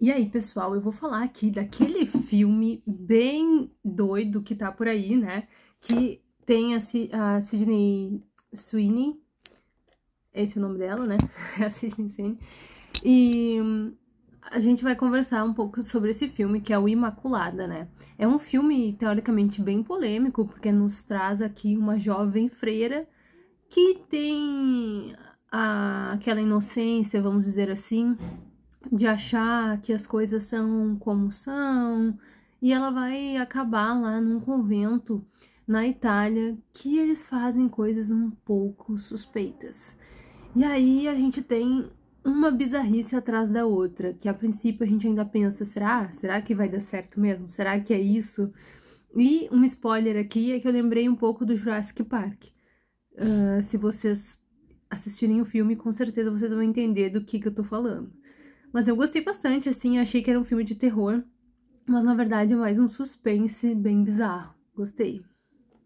E aí, pessoal, eu vou falar aqui daquele filme bem doido que tá por aí, né? Que tem a, C a Sidney Sweeney, esse é o nome dela, né? É a Sidney Sweeney. E hum, a gente vai conversar um pouco sobre esse filme, que é o Imaculada, né? É um filme, teoricamente, bem polêmico, porque nos traz aqui uma jovem freira que tem a, aquela inocência, vamos dizer assim, de achar que as coisas são como são, e ela vai acabar lá num convento na Itália que eles fazem coisas um pouco suspeitas. E aí a gente tem uma bizarrice atrás da outra, que a princípio a gente ainda pensa, será? Será que vai dar certo mesmo? Será que é isso? E um spoiler aqui é que eu lembrei um pouco do Jurassic Park. Uh, se vocês assistirem o filme, com certeza vocês vão entender do que, que eu tô falando. Mas eu gostei bastante, assim, eu achei que era um filme de terror, mas na verdade é mais um suspense bem bizarro. Gostei.